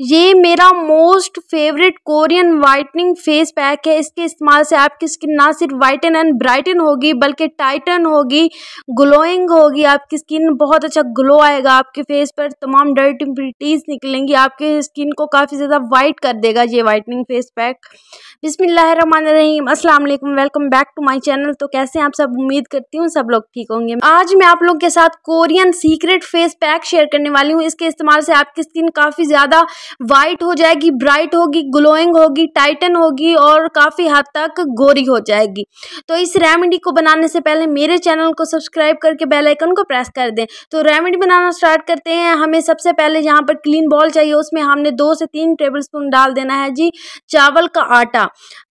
ये मेरा most favourite Korean whitening face pack है इसके इस्तेमाल से आपकी स्किन ना सिर्फ वाइटन एंड ब्राइटन होगी बल्कि टाइटन होगी ग्लोइंग होगी आपकी स्किन बहुत अच्छा ग्लो आएगा आपके फेस पर तमाम डर्ट इम्प्यूरिटीज़ निकलेंगी आपके स्किन को काफ़ी ज़्यादा वाइट कर देगा ये वाइटनिंग फेस पैक बिसमीम अस्सलाम वालेकुम welcome back to my channel तो कैसे आप सब उम्मीद करती हूँ सब लोग ठीक होंगे आज मैं आप लोग के साथ Korean secret face pack share करने वाली हूँ इसके इस्तेमाल से आपकी स्किन काफ़ी ज़्यादा वाइट हो जाएगी ब्राइट होगी ग्लोइंग होगी टाइटन होगी और काफ़ी हद तक गोरी हो जाएगी तो इस रेमेडी को बनाने से पहले मेरे चैनल को सब्सक्राइब करके बेल आइकन को प्रेस कर दें तो रेमेडी बनाना स्टार्ट करते हैं हमें सबसे पहले यहाँ पर क्लीन बॉल चाहिए उसमें हमने दो से तीन टेबल स्पून डाल देना है जी चावल का आटा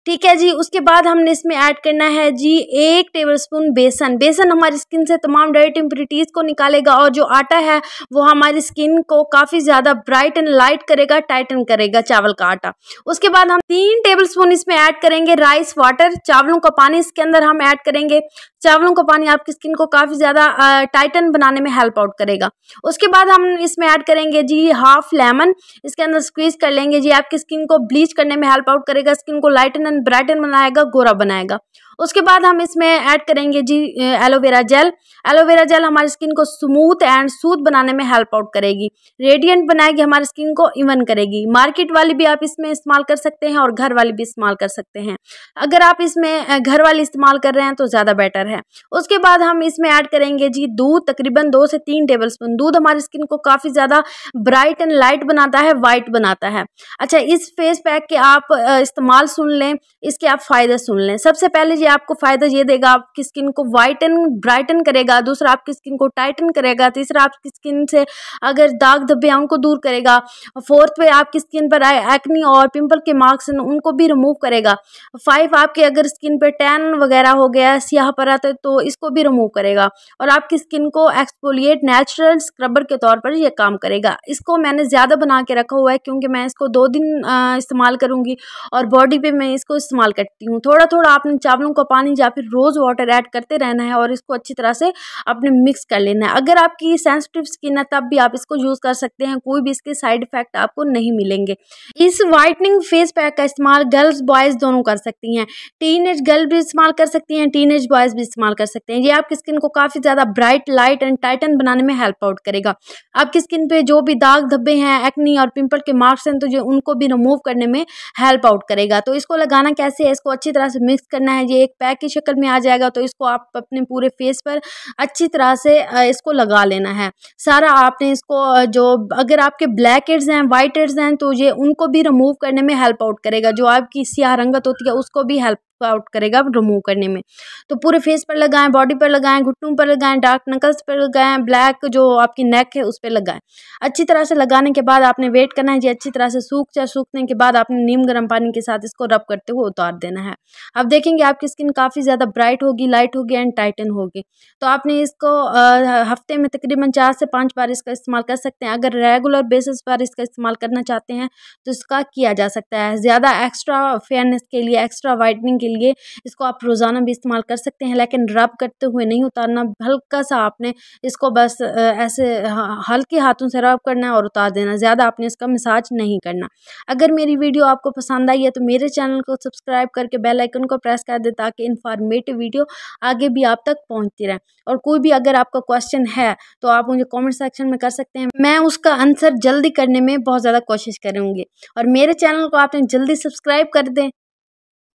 ठीक है जी उसके बाद हमने इसमें ऐड करना है जी एक टेबलस्पून बेसन बेसन हमारी स्किन से तमाम डायरेक्ट इम्प्रिटीज को निकालेगा और जो आटा है वो हमारी स्किन को काफ़ी ज़्यादा ब्राइट एंड लाइट करेगा टाइटन करेगा चावल का आटा उसके बाद हम तीन टेबल स्पून इसमें ऐड करेंगे राइस वाटर चावलों का पानी इसके अंदर हम ऐड करेंगे चावलों का पानी आपकी स्किन को काफ़ी ज़्यादा टाइटन बनाने में हेल्प आउट करेगा उसके बाद हम इसमें ऐड करेंगे जी हाफ लेमन इसके अंदर स्क्वीज़ कर लेंगे जी आपकी स्किन को ब्लीच करने में हेल्प आउट करेगा स्किन को लाइटन ब्राइटन बनाएगा गोरा बनाएगा उसके बाद हम इसमें ऐड करेंगे जी एलोवेरा जेल एलोवेरा जेल हमारी स्किन को स्मूथ एंड सूद बनाने में हेल्प आउट करेगी रेडियंट बनाएगी हमारी स्किन को इवन करेगी मार्केट वाली भी आप इसमें इस्तेमाल कर सकते हैं और घर वाली भी इस्तेमाल कर सकते हैं अगर आप इसमें घर वाली इस्तेमाल कर रहे हैं तो ज़्यादा बेटर है उसके बाद हम इसमें ऐड करेंगे जी दूध तकरीबन दो से तीन टेबल स्पून दूध हमारी स्किन को काफ़ी ज़्यादा ब्राइट एंड लाइट बनाता है वाइट बनाता है अच्छा इस फेस पैक के आप इस्तेमाल सुन लें इसके आप फ़ायदे सुन लें सबसे पहले ये आपको फ़ायदा ये देगा आपकी स्किन को वाइटन ब्राइटन करेगा दूसरा आपकी स्किन को टाइटन करेगा तीसरा आपकी स्किन से अगर दाग धब्बे हैं उनको दूर करेगा फोर्थ पे आपकी स्किन पर एक्नी और पिंपल के मार्क्स हैं उनको भी रिमूव करेगा फाइव आपके अगर स्किन पर टैन वगैरह हो गया सियाह पर आता है तो इसको भी रिमूव करेगा और आपकी स्किन को एक्सपोलिएट नेचुरल स्क्रबर के तौर पर यह काम करेगा इसको मैंने ज़्यादा बना के रखा हुआ है क्योंकि मैं इसको दो दिन इस्तेमाल करूँगी और बॉडी पर मैं इसको इस्तेमाल करती हूँ थोड़ा थोड़ा आपने चावलों को पानी या फिर रोज़ वाटर ऐड करते रहना है और इसको अच्छी तरह से अपने मिक्स कर लेना है अगर आपकी सेंसिटिव स्किन है तब भी आप इसको यूज़ कर सकते हैं कोई भी इसके साइड इफेक्ट आपको नहीं मिलेंगे इस वाइटनिंग फेस पैक का इस्तेमाल गर्ल्स बॉयज़ दोनों कर सकती हैं टीन एज गर्ल भी इस्तेमाल कर सकती हैं टीन एज बॉयज़ भी इस्तेमाल कर सकते हैं ये आपकी स्किन को काफ़ी ज़्यादा ब्राइट लाइट एंड टाइटन बनाने में हेल्प आउट करेगा आपकी स्किन पे जो भी दाग धब्बे हैं एक्नी और पिंपल के मार्क्स हैं तो ये उनको भी रिमूव करने में हेल्प आउट करेगा तो इसको लगाना कैसे है इसको अच्छी तरह से मिक्स करना है ये एक पैक की शक्ल में आ जाएगा तो इसको आप अपने पूरे फेस पर अच्छी तरह से इसको लगा लेना है सारा आपने इसको जो अगर आपके ब्लैक एड्स हैं वाइट एड्स हैं तो ये उनको भी रिमूव करने में हेल्प आउट करेगा जो आपकी सियाह रंगत होती है उसको भी हेल्प आउट करेगा रिमूव करने में तो पूरे फेस पर लगाएं बॉडी पर लगाएं घुटनों पर लगाएं डार्क नकल्स पर लगाएं ब्लैक जो आपकी नेक है उस पर लगाएं अच्छी तरह से लगाने के बाद आपने वेट करना है जी अच्छी तरह से सूख जाए सूखने के बाद आपने नीम गर्म पानी के साथ इसको रब करते हुए उतार देना है अब देखेंगे आपकी स्किन काफ़ी ज़्यादा ब्राइट होगी लाइट होगी एंड टाइटन होगी तो आपने इसको हफ्ते में तकरीबन चार से पाँच बार इसका इस्तेमाल कर सकते हैं अगर रेगुलर बेसिस पर इसका इस्तेमाल करना चाहते हैं तो इसका किया जा सकता है ज़्यादा एक्स्ट्रा फेयरनेस के लिए एक्स्ट्रा वाइटनिंग के लिए इसको आप रोज़ाना भी इस्तेमाल कर सकते हैं लेकिन रब करते हुए नहीं उतारना हल्का सा आपने इसको बस ऐसे हल्के हाथों से रब करना है और उतार देना ज़्यादा आपने इसका मिसाज नहीं करना अगर मेरी वीडियो आपको पसंद आई है तो मेरे चैनल को सब्सक्राइब करके बेल आइकन को प्रेस कर देता ताकि इन्फॉर्मेटिव वीडियो आगे भी आप तक पहुँचती रहे और कोई भी अगर आपका क्वेश्चन है तो आप मुझे कॉमेंट सेक्शन में कर सकते हैं मैं उसका आंसर जल्दी करने में बहुत ज़्यादा कोशिश करूँगी और मेरे चैनल को आपने जल्दी सब्सक्राइब कर दें